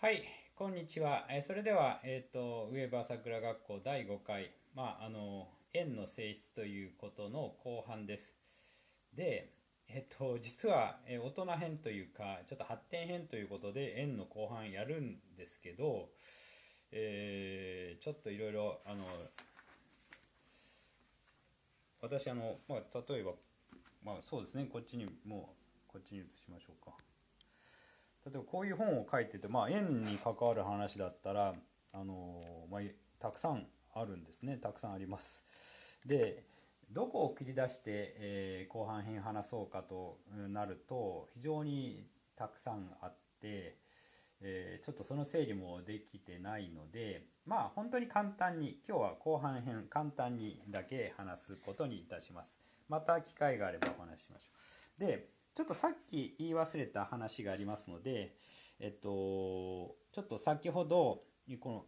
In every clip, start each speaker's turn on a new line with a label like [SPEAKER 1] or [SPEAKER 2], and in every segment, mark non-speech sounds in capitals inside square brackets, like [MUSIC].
[SPEAKER 1] はい、こんにちは。えそれでは、えっ、ー、と、上葉桜学校第5回、まあ、あの、円の性質ということの後半です。で、えっ、ー、と、実は、え大人編というか、ちょっと発展編ということで、円の後半やるんですけど、えちょっといろいろ、あの、私、あの、まあ、例えば、まあ、そうですね、こっちにもう、こっちに移しましょうか。例えばこういう本を書いてて、まあ、円に関わる話だったら、あのまあ、たくさんあるんですねたくさんあります。でどこを切り出して、えー、後半編話そうかとなると非常にたくさんあって、えー、ちょっとその整理もできてないのでまあ本当に簡単に今日は後半編簡単にだけ話すことにいたします。また機会があればお話ししましょう。でちょっとさっき言い忘れた話がありますので、えっと、ちょっと先ほど、この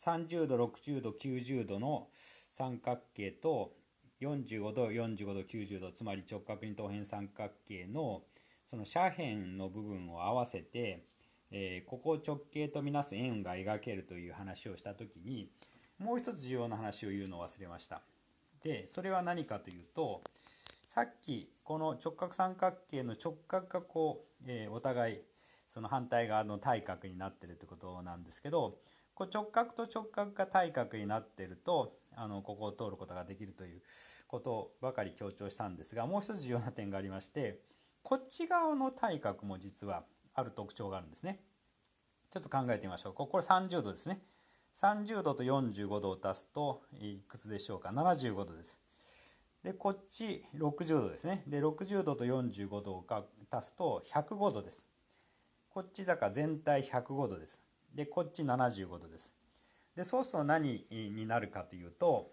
[SPEAKER 1] 30度、60度、90度の三角形と、45度、45度、90度、つまり直角二等辺三角形の、その斜辺の部分を合わせて、えー、ここを直径とみなす円が描けるという話をした時に、もう一つ重要な話を言うのを忘れました。で、それは何かというと、さっきこの直角三角形の直角がこう、えー、お互いその反対側の対角になってるってことなんですけどこう直角と直角が対角になってるとあのここを通ることができるということばかり強調したんですがもう一つ重要な点がありましてこっち側の対角も実はある特徴があるんですね。ちょっと考えてみましょう。ここれ30度ですね。30度と45度を足すといくつでしょうか75度です。で、こっち60度ですね。で、60度と45度が足すと105度です。こっち坂全体105度です。で、こっち75度です。で、そうすると何になるかというと、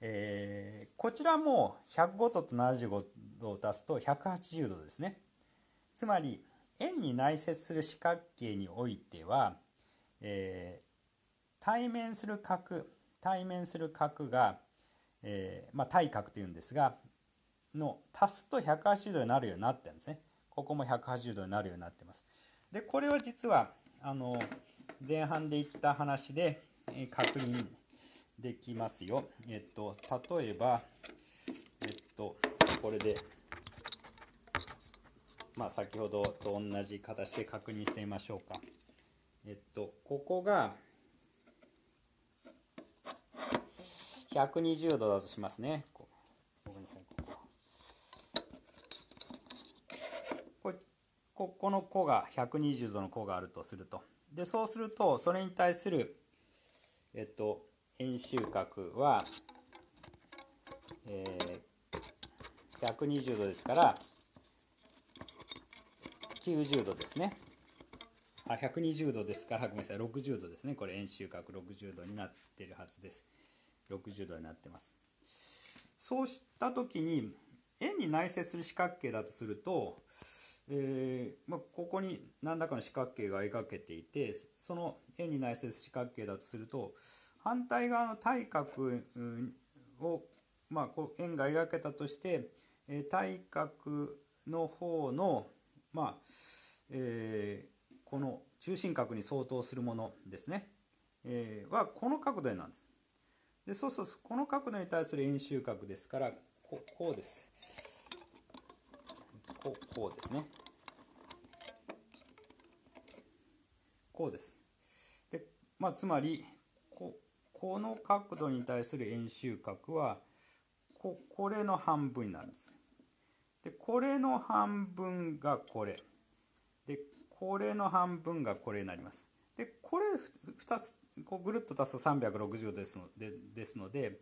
[SPEAKER 1] えー、こちらも105度と75度を足すと180度ですね。つまり、円に内接する四角形においては、えー、対面する角、対面する角がえー、まあ、対角というんですがの足すと180度になるようになってるんですね。ここも180度になるようになってます。でこれは実はあの前半で言った話で、えー、確認できますよ。えっと例えばえっとこれで。まあ、先ほどと同じ形で確認してみましょうか。えっと、ここが、120度だとしますね。こここの弧が120度の弧があるとすると。でそうするとそれに対する、えっと、円周角は、えー、120度ですから90度ですね。あ120度ですからごめんなさい60度ですねこれ円周角60度になってるはずです。60度になってますそうした時に円に内接する四角形だとすると、えー、まあ、ここに何らかの四角形が描けていてその円に内接する四角形だとすると反対側の対角を、まあ、こう円が描けたとして、え対角の方の、まあえー、この中心角に相当するものですね、えー、はこの角度なんです。でそうそうこの角度に対する円周角ですからここうですこうこうですねこうですで、まあ、つまりここの角度に対する円周角はここれの半分になるんですでこれの半分がこれでこれの半分がこれになりますでこれ2つこうぐるっと足すと360ですのでですので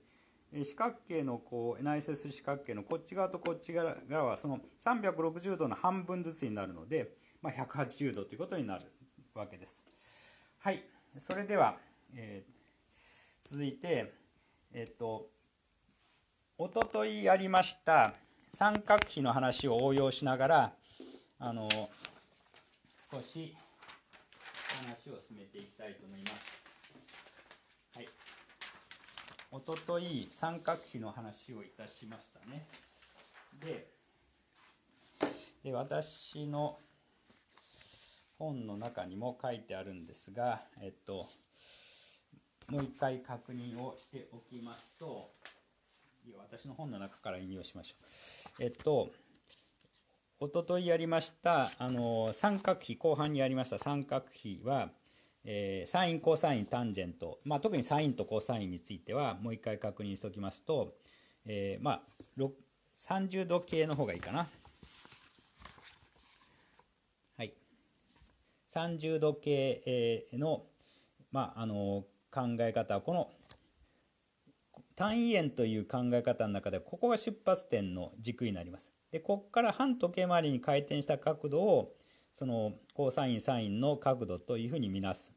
[SPEAKER 1] 四角形のこう NISS 四角形のこっち側とこっち側はその360度の半分ずつになるので、まあ、180度ということになるわけです。はい、それでは、えー、続いて、えっと、おとといやりました三角比の話を応用しながら、あの、少し話を進めていきたいと思います。おととい三角比の話をいたしましたね。で私の本の中にも書いてあるんですが、えっと、もう一回確認をしておきますと私の本の中から引用しましょう。えっとおとといやりましたあの三角比後半にやりました三角比はえー、サイン、コサイン、タンジェント、まあ、特にサインとコサインについてはもう一回確認しておきますと、えー、まあ、30度系の方がいいかな。はい。30度系の、まあ、あの考え方はこの単位円という考え方の中でここが出発点の軸になります。でここから反時計回りに回転した角度をそのコサインサインの角度というふうに見なす。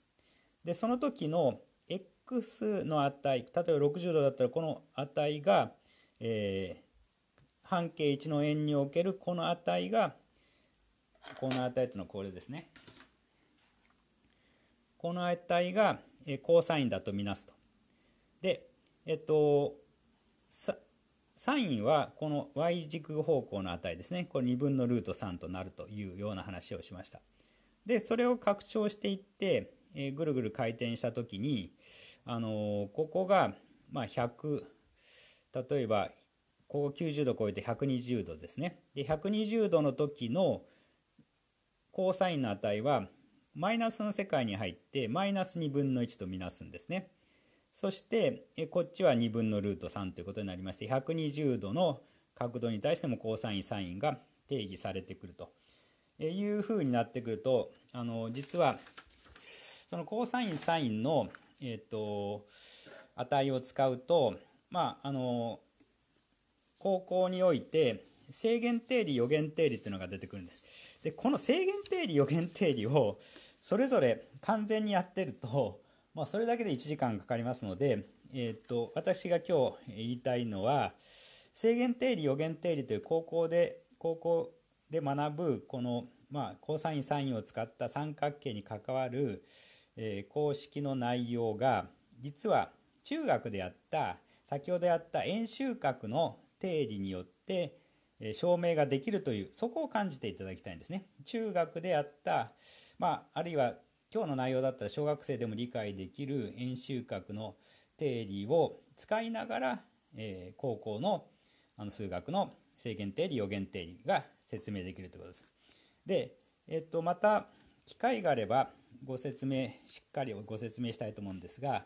[SPEAKER 1] でその時の x の値例えば60度だったらこの値が、えー、半径1の円におけるこの値がこの値というのはこれですね。この値が、えー、コサインだと見なすと。でえっとさサインはこの y 軸方向の値ですねこれ2分のルート3となるというような話をしましたでそれを拡張していって、えー、ぐるぐる回転した時に、あのー、ここが、まあ、100例えばここ90度超えて120度ですねで120度の時のコーサインの値はマイナスの世界に入ってマイナス2分の1とみなすんですね。そしてこっちは2分のルート3ということになりまして120度の角度に対してもコーサインサインが定義されてくるというふうになってくるとあの実はそのコーサインサインの、えーと、と値を使うとまああの高校において制限定理予言定理っていうのが出てくるんです。でこの制限定理予言定理をそれぞれ完全にやってるとまあ、それだけで1時間かかりますので、えー、っと私が今日言いたいのは制限定理予言定理という高校で高校で学ぶこの、まあ、コサインサインを使った三角形に関わる、えー、公式の内容が実は中学でやった先ほどやった円周角の定理によって証明ができるというそこを感じていただきたいんですね。中学であった、まあ、あるいは今日の内容だったら小学生でも理解できる円周角の定理を使いながら、えー、高校のあの数学の正弦定理予言定理が説明できるということです。で、えっと、また機会があればご説明しっかりご説明したいと思うんですが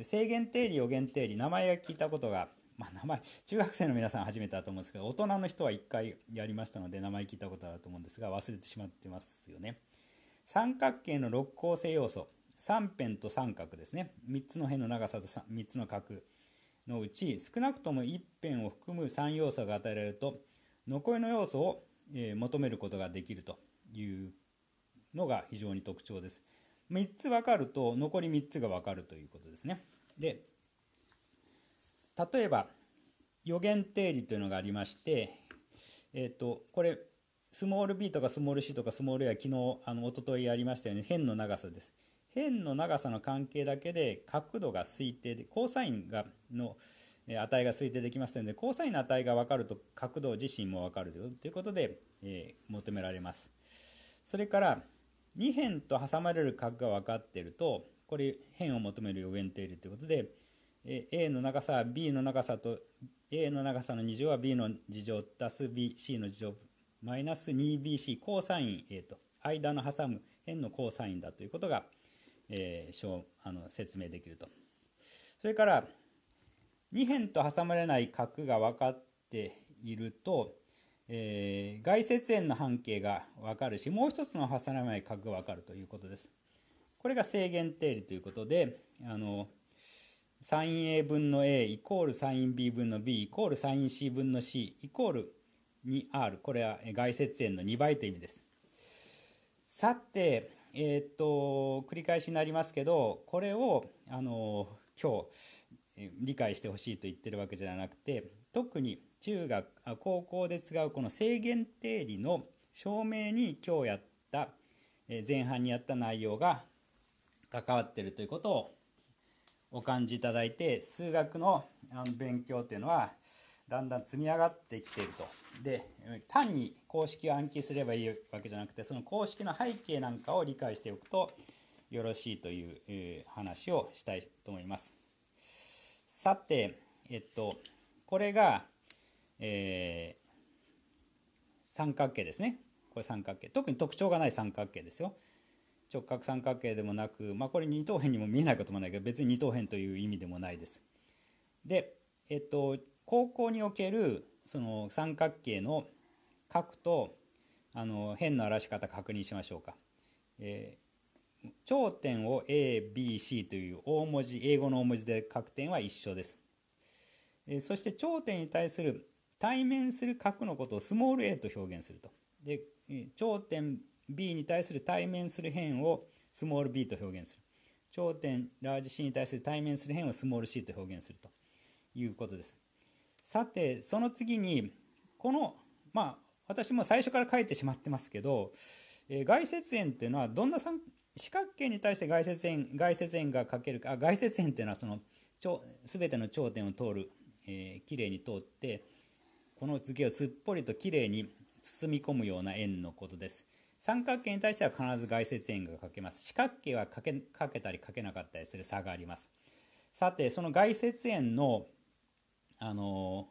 [SPEAKER 1] 正弦定理予言定理名前が聞いたことが [LAUGHS] まあ、名前中学生の皆さん初めてだと思うんですけど大人の人は1回やりましたので名前聞いたことあると思うんですが忘れてしまってますよね。三角形の六構成要素三辺と三角ですね3つの辺の長さと 3, つの角のうち少なくとも1辺を含む3要素が与えられると残りの要素を、え求めることができるというのが非常に特徴です。3つ分かると残り3つが分かるということですね。で例えば予言定理というのがありまして、えーとこれスモール b とかスモール c とかスモール a は昨日、あの、おとといやりましたように、辺の長さです。辺の長さの関係だけで角度が推定で、ーサインが、の、値が推定できますので、インの値が分かると角度自身も分かるということで、えー、求められます。それから、2辺と挟まれる角が分かっていると、これ、辺を求める予言定理ということで、えー、A の長さは B の長さと、A の長さの2乗は B の2乗足す BC の2乗マイナス 2bc コーサイン A と間の挟む辺のコーサインだということが、えー、あの説明できると。それから2辺と挟まれない角が分かっていると、えー、外接円の半径が分かるしもう一つの挟まれない角が分かるということです。これが正弦定理ということであのサイン A 分の A イコールサイン B 分の B イコールサイン C 分の C イコール 2R。これは外接円の2倍という意味です。さて、えっ、と、繰り返しになりますけど、これを、あの、今日、理解してほしいと言ってるわけじゃなくて、特に中学、高校で使うこの制限定理の証明に今日やった、え前半にやった内容が関わってるということをお感じいただいて、数学の勉強っていうのは、だんだん積み上がってきていると。で、単に公式を暗記すればいいわけじゃなくて、その公式の背景なんかを理解しておくとよろしいという、話をしたいと思います。さて、えっと、これが、えー、三角形ですね。これ三角形。特に特徴がない三角形ですよ。直角三角形でもなく、まあ、これ二等辺にも見えないこともないけど別に二等辺という意味でもないです。で、えっと、高校におけるその三角形の角とあの辺の表し方確認しましょうか。えー、頂点を ABC という大文字英語の大文字で書く点は一緒です。えー、そして頂点に対する対面する角のことをスモール a と表現すると。で頂点 B に対する対面する辺をスモール b と表現する。頂点ラージ C に対する対面する辺をスモール c と表現するということです。さてその次にこのまあ私も最初から書いてしまってますけど、えー、外接円っていうのはどんな三角形に対して外接円外接円がかけるか外接円っていうのはそのべての頂点を通る、えー、きれいに通ってこの次をすっぽりときれいに包み込むような円のことです。三角形に対しては必ず外接円が書けます。四角形はかけたり書けなかったりする差があります。さて、その外接円のあの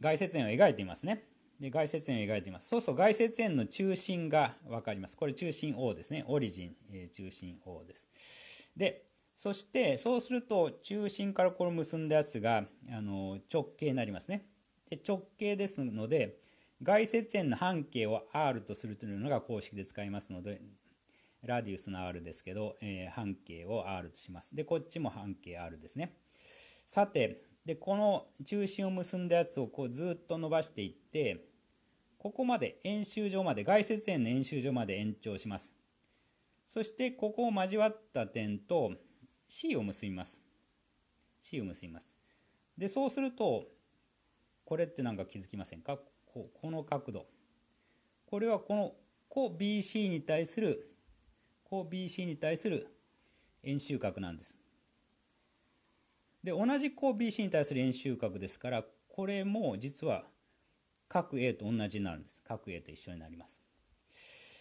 [SPEAKER 1] 外接円を描いていますね。で外接円を描いています。そうそう、外接円の中心が分かります。これ中心 O ですね。オリジン、えー、中心 O です。で、そしてそうすると中心からこの結んだやつがあの直径になりますね。で直径ですので外接円の半径を R とするというのが公式で使いますのでラディウスの R ですけど、えー、半径を R とします。でこっちも半径 R ですね。さてでこの中心を結んだやつをこうずっと伸ばしていってここまで円周上まで外接円の円周上まで延長しますそしてここを交わった点と C を結びます C を結びますでそうするとこれって何か気づきませんかここの角度これはこの弧 BC に対する弧 BC に対する円周角なんですで同じこう BC に対する円周角ですからこれも実は角 A と同じになるんです角 A と一緒になります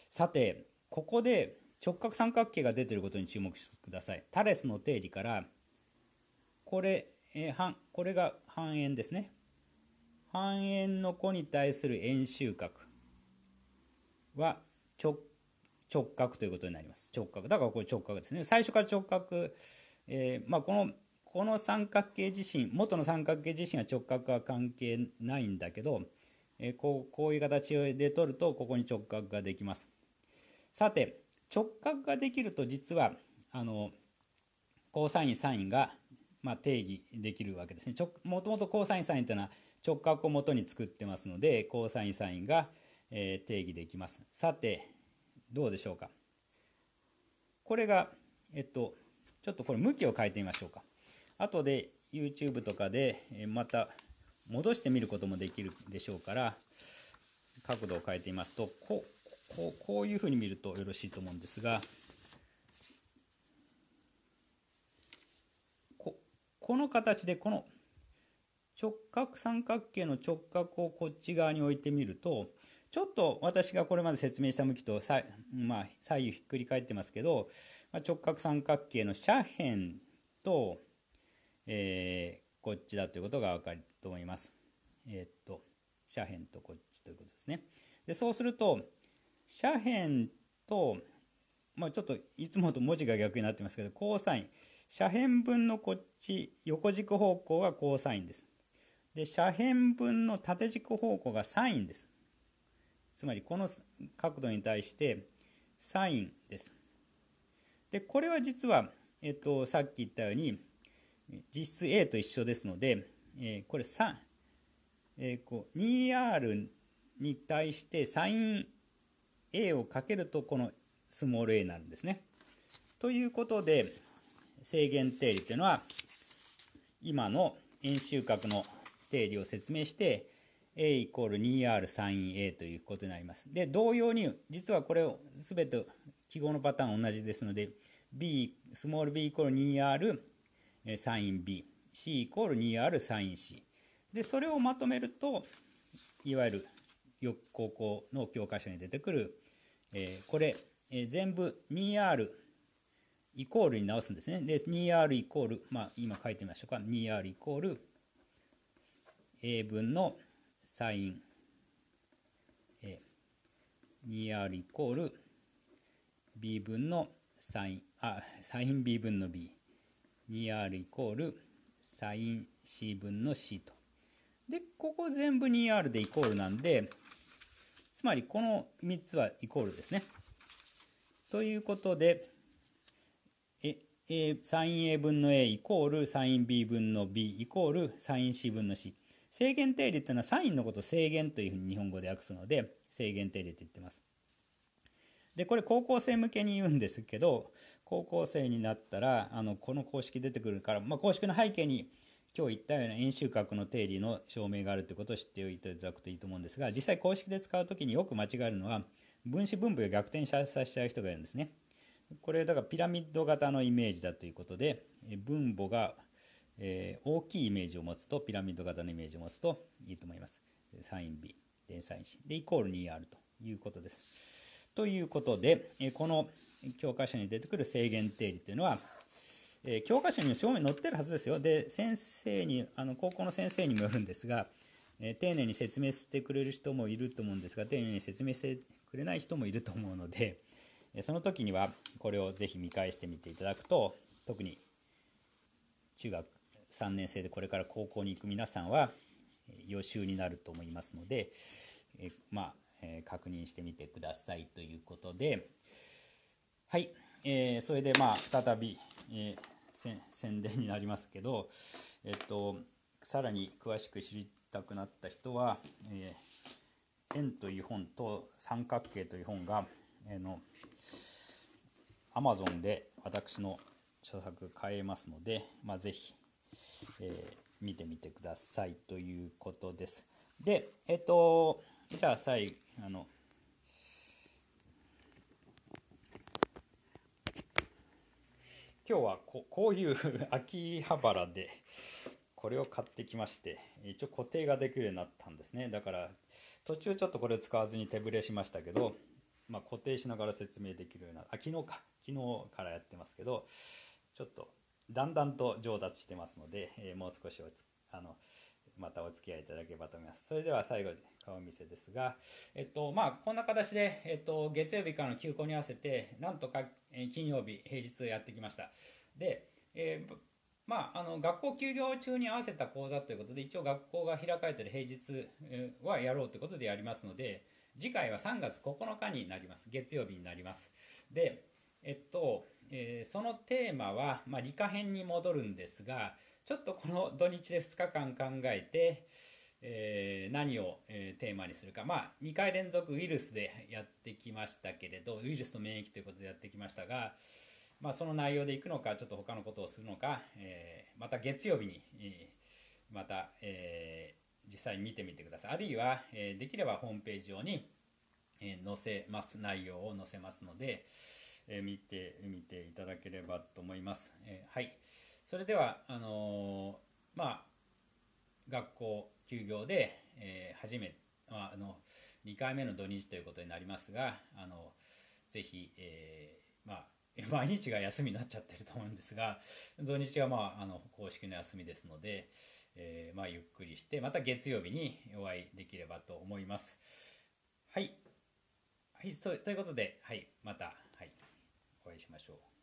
[SPEAKER 1] さてここで直角三角形が出てることに注目してくださいタレスの定理からこれ,、え半これが半円ですね半円の弧に対する円周角は直直角ということになります直角だからこれ直角ですね最初から直角、えーまあ、このこの三角形自身元の三角形自身は直角は関係ないんだけど、えこうこういう形で取るとここに直角ができます。さて直角ができると実はあのコサインサインが、まあ、定義できるわけですね。もともとコサインサインというのは直角を元に作ってますのでコサインサインが、えー、定義できます。さてどうでしょうか。これがえっとちょっとこれ向きを変えてみましょうか。後で YouTube とかでまた戻してみることもできるでしょうから角度を変えてみますとこうこういうふうに見るとよろしいと思うんですがここの形でこの直角三角形の直角をこっち側に置いてみるとちょっと私がこれまで説明した向きとまあ、左右ひっくり返ってますけど、直角三角形の斜辺とえー、こっちだということが分かると思います。えー、っと斜辺とこっちということですね。でそうすると斜辺と、まあ、ちょっといつもと文字が逆になってますけどーサイン斜辺分のこっち横軸方向がーサインです。で斜辺分の縦軸方向がサインです。つまりこの角度に対してサインです。でこれは実は、えっと、さっき言ったように実質 A と一緒ですので、えー、これ3、えー、こう 2R に対してサイン A をかけるとこのスモール a になるんですね。ということで制限定理というのは今の円周角の定理を説明して a イコール 2r サイン a ということになります。で同様に実はこれを全て記号のパターン同じですので b スモール b イコール 2r サイン BC イコール 2R サイン C でそれをまとめるといわゆる高校の教科書に出てくる、えー、これ、えー、全部 2R イコールに直すんですねで 2R イコールまあ今書いてみましょうか 2R イコール英文のサイン、えー、2R イコール B 分のサインあサイン B 分の B 2r イコールサイン c 分の c と。で、ここ全部 2r でイコールなんで、つまりこの3つはイコールですね。ということで、え、え、サイン a 分の a イコールサイン b 分の b イコールサイン c 分の c。制限定理ていうのはサインのことを制限というふうに日本語で訳すので、制限定理って言ってます。でこれ高校生向けに言うんですけど高校生になったらあのこの公式出てくるから、まあ、公式の背景に今日言ったような円周角の定理の証明があるということを知っておいていただくといいと思うんですが実際公式で使う時によく間違えるのは分子分布が逆転させちゃう人がいるんですね。これだからピラミッド型のイメージだということで分母が、え大きいイメージを持つとピラミッド型のイメージを持つといいと思います。サイン B 電サイン C でイコール 2R ということです。ということで、えこの教科書に出てくる制限定理というのは、え教科書に正面載ってるはずですよ。で、先生に、あの、高校の先生にもよるんですが、え丁寧に説明してくれる人もいると思うんですが、丁寧に説明してくれない人もいると思うので、えその時には、これをぜひ見返してみていただくと、特に中学3年生でこれから高校に行く皆さんは、予習になると思いますので、えまあ、えー、確認してみてくださいということで、はい、えー、それでまあ再び、えー、宣伝になりますけど、えっと、さらに詳しく知りたくなった人は「えー、円」という本と「三角形」という本が、えー、の Amazon で私の著作買えますので、まあ、ぜひ、えー、見てみてくださいということです。で、えっ、ー、と、じゃあ最後あの今日はここういう秋葉原でこれを買ってきまして一応固定ができるようになったんですねだから途中ちょっとこれを使わずに手ぶれしましたけど、まあ、固定しながら説明できるようなあ昨日か昨日からやってますけどちょっとだんだんと上達してますので、えー、もう少しはあのまたお付き合いいただければと思います。それでは最後に顔見せですが、えっと、まあ、こんな形で、えっと、月曜日からの休校に合わせて、なんとか金曜日、平日やってきました。で、えー、まあ、あの学校休業中に合わせた講座ということで一応学校が開かれている平日はやろうということでやりますので次回は3月9日になります月曜日になりますでえっと、えー、そのテーマは、まあ、理科編に戻るんですがちょっとこの土日で2日間考えて、えー、何を、えー、テーマにするか、まあ、2回連続ウイルスでやってきましたけれどウイルスと免疫ということでやってきましたが、まあ、その内容でいくのかちょっと他のことをするのか、えー、また月曜日に、えー、また、えー、実際に見てみてくださいあるいは、えー、できればホームページ上に、えー、載せます内容を載せますので、え見てみていただければと思います。えはい、それではあのまあ、学校休業で、え初めまああの2回目の土日ということになりますがあのぜひ、えー、まあ [LAUGHS] 毎日が休みになっちゃってると思うんですが土日はまあ、あの公式の休みですので、えー、まあ、ゆっくりしてまた月曜日にお会いできればと思います。はい、はい、そう、ということで、はい、また。会いしましょう。